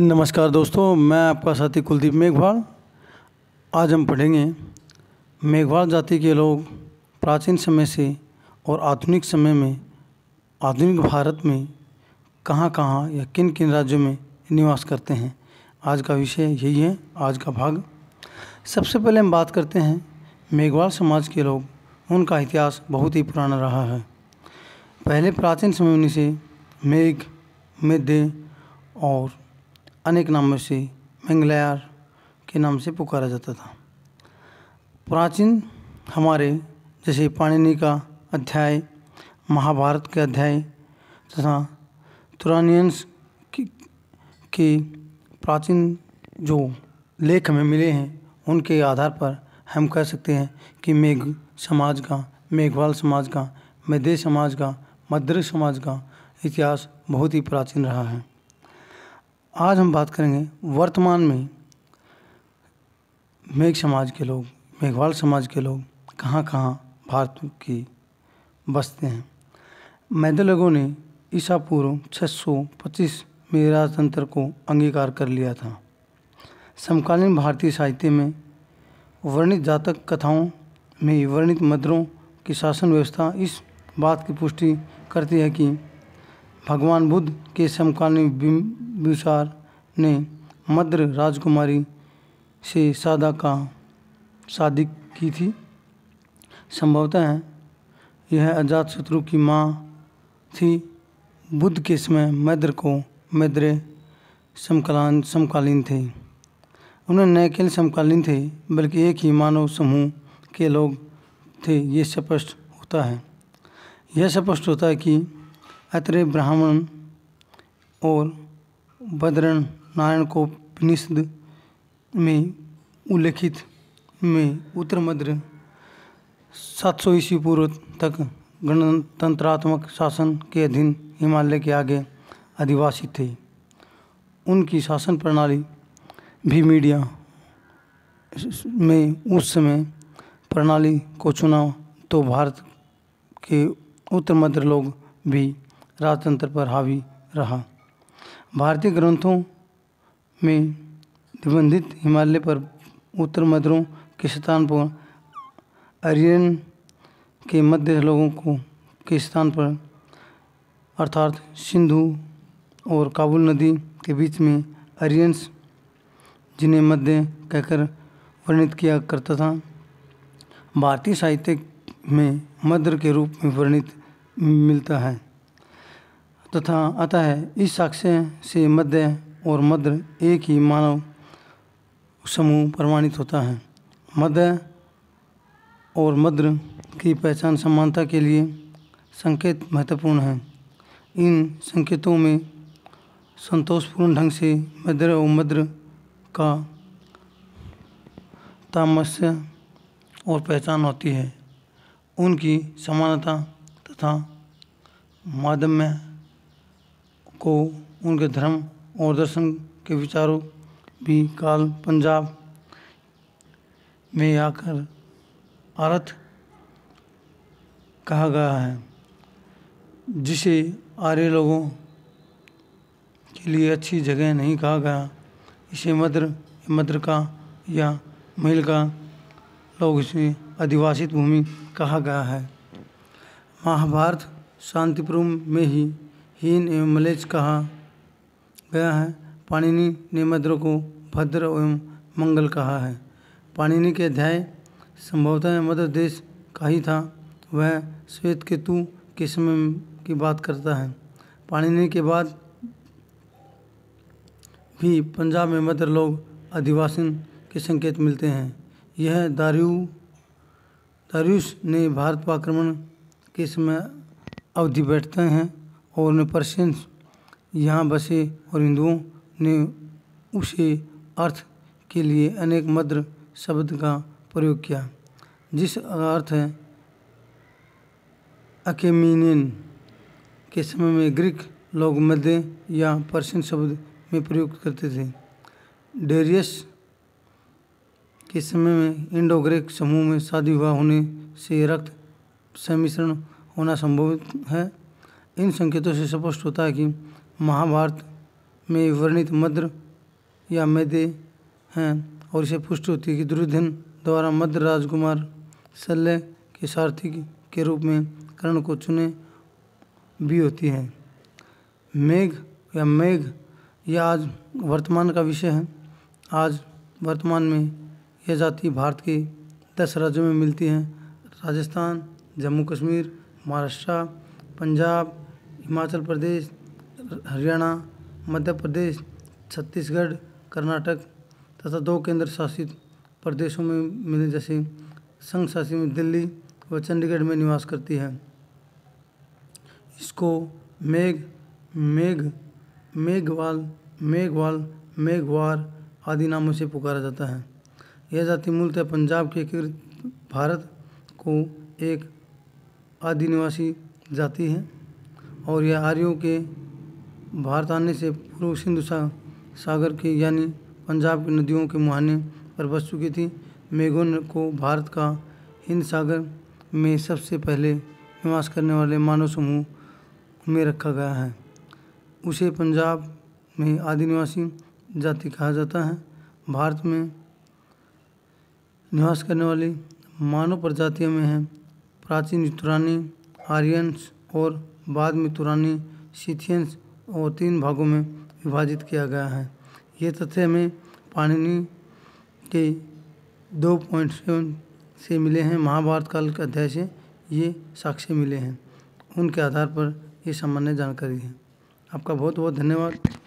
नमस्कार दोस्तों मैं आपका साथी कुलदीप मेघवाल आज हम पढ़ेंगे मेघवाल जाति के लोग प्राचीन समय से और आधुनिक समय में आधुनिक भारत में कहाँ कहाँ या किन किन राज्यों में निवास करते हैं आज का विषय यही है आज का भाग सबसे पहले हम बात करते हैं मेघवाल समाज के लोग उनका इतिहास बहुत ही पुराना रहा है पहले प्राचीन समय से मेघ मेदे और अनेक नामों से मंगलायार के नाम से पुकारा जाता था प्राचीन हमारे जैसे पाणिनि का अध्याय महाभारत के अध्याय तथा तुरानियंस की, की प्राचीन जो लेख हमें मिले हैं उनके आधार पर हम कह सकते हैं कि मेघ समाज का मेघवाल समाज का मैदे समाज का मद्र समाज का इतिहास बहुत ही प्राचीन रहा है आज हम बात करेंगे वर्तमान में मेघ समाज के लोग मेघवाल समाज के लोग कहाँ कहाँ भारत की बसते हैं मैदलगों ने ईसा पूर्व 625 में राजतंत्र को अंगीकार कर लिया था समकालीन भारतीय साहित्य में वर्णित जातक कथाओं में वर्णित मद्रों की शासन व्यवस्था इस बात की पुष्टि करती है कि भगवान बुद्ध के समकालीन बिसार ने मद्र राजकुमारी से सादा का शादी की थी संभवतः यह अजातशत्रु की माँ थी बुद्ध के समय मैद्र को मैद्रे समकालीन समकालीन थे उन्हें न केवल समकालीन थे बल्कि एक ही मानव समूह के लोग थे ये स्पष्ट होता है यह स्पष्ट होता है कि अतरे ब्राह्मण और बदरन नारायण को उपनिषद में उल्लेखित में उत्तर मध्य सात सौ ईस्वी पूर्व तक गणतंत्रात्मक शासन के अधीन हिमालय के आगे आदिवासी थे उनकी शासन प्रणाली भी मीडिया में उस समय प्रणाली को चुना तो भारत के उत्तर मध्य लोग भी राजतंत्र पर हावी रहा भारतीय ग्रंथों में निबंधित हिमालय पर उत्तर मद्रों के स्थान पर आर्यन के मध्य लोगों को के स्थान पर अर्थात सिंधु और काबुल नदी के बीच में अरियंस जिन्हें मध्य कहकर वर्णित किया करता था भारतीय साहित्य में मद्र के रूप में वर्णित मिलता है तथा अतः इस साक्ष्य से मध्य और मध्र एक ही मानव समूह प्रमाणित होता है मध्य और मद्र की पहचान समानता के लिए संकेत महत्वपूर्ण है इन संकेतों में संतोषपूर्ण ढंग से मद्र और मद्र का तामस्य और पहचान होती है उनकी समानता तथा माध्यम में को उनके धर्म और दर्शन के विचारों भी काल पंजाब में आकर आरत कहा गया है जिसे आर्य लोगों के लिए अच्छी जगह नहीं कहा गया इसे मद्र मद्र का या महिल का लोग इसे अधिवासित भूमि कहा गया है महाभारत शांतिपुरम में ही हीन एवं म्लेच्छ कहा गया है पाणिनि ने मद्र को भद्र एवं मंगल कहा है पाणिनि के अध्याय संभवतः मध्य देश का ही था वह श्वेत केतु के समय की बात करता है पाणिनि के बाद भी पंजाब में मद्र लोग आदिवासी के संकेत मिलते हैं यह दारू दारूस ने भारत पर आक्रमण के समय अवधि बैठते हैं और पर्शियंस यहाँ बसे और हिंदुओं ने उसे अर्थ के लिए अनेक मद्र शब्द का प्रयोग किया जिस अर्थ है के समय में ग्रीक लोग मध्य या पर्शियन शब्द में प्रयोग करते थे डेरियस के समय में इंडो ग्रीक समूह में शादी विवाह होने से रक्त सम्मिश्रण होना संभव है इन संकेतों से स्पष्ट होता है कि महाभारत में वर्णित मद्र या मैदे हैं और इसे पुष्ट होती है कि दुर्योधन द्वारा मद्र राजकुमार शल्य के सारथी के रूप में कर्ण को चुने भी होती है मेघ या मेघ यह आज वर्तमान का विषय है आज वर्तमान में यह जाति भारत के दस राज्यों में मिलती हैं राजस्थान जम्मू कश्मीर महाराष्ट्र पंजाब हिमाचल प्रदेश हरियाणा मध्य प्रदेश छत्तीसगढ़ कर्नाटक तथा दो केंद्र शासित प्रदेशों में मिले जैसे संघ शासित में दिल्ली व चंडीगढ़ में निवास करती है इसको मेघ मेघ मेघवाल मेघवाल मेघवार आदि नामों से पुकारा जाता है यह जाति मूलतः पंजाब के भारत को एक आदि निवासी जाती है और यह आर्यों के भारत आने से पूर्व सिंधु सागर की यानी पंजाब की नदियों के मुहाने पर बस चुकी थी मेघों को भारत का हिंद सागर में सबसे पहले निवास करने वाले मानव समूह में रखा गया है उसे पंजाब में आदिनिवासी जाति कहा जाता है भारत में निवास करने वाली मानव प्रजातियों में हैं प्राचीन उत्तरानी आर्यंस और बाद में तुरानी सिथियंस और तीन भागों में विभाजित किया गया है ये तथ्य हमें पाणिनि के दो पॉइंट सेवन से मिले हैं महाभारत काल के अध्याय से ये साक्ष्य मिले हैं उनके आधार पर ये सामान्य जानकारी है आपका बहुत बहुत धन्यवाद